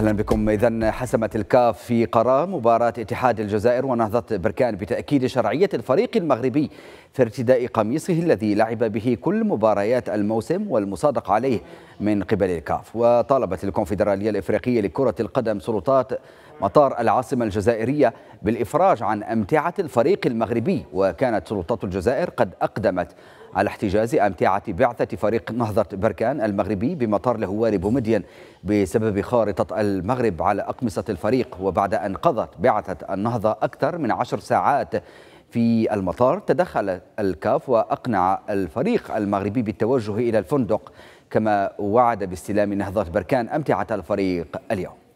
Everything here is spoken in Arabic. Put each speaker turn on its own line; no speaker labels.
اهلا بكم اذا حسمت الكاف في قرار مباراه اتحاد الجزائر ونهضه بركان بتاكيد شرعيه الفريق المغربي في ارتداء قميصه الذي لعب به كل مباريات الموسم والمصادق عليه من قبل الكاف وطالبت الكونفدراليه الافريقيه لكره القدم سلطات مطار العاصمه الجزائريه بالافراج عن امتعه الفريق المغربي وكانت سلطات الجزائر قد اقدمت على احتجاز أمتعة بعثة فريق نهضة بركان المغربي بمطار لهواري بومدين بسبب خارطة المغرب على أقمصة الفريق وبعد أن قضت بعثة النهضة أكثر من عشر ساعات في المطار تدخل الكاف وأقنع الفريق المغربي بالتوجه إلى الفندق كما وعد باستلام نهضة بركان أمتعة الفريق اليوم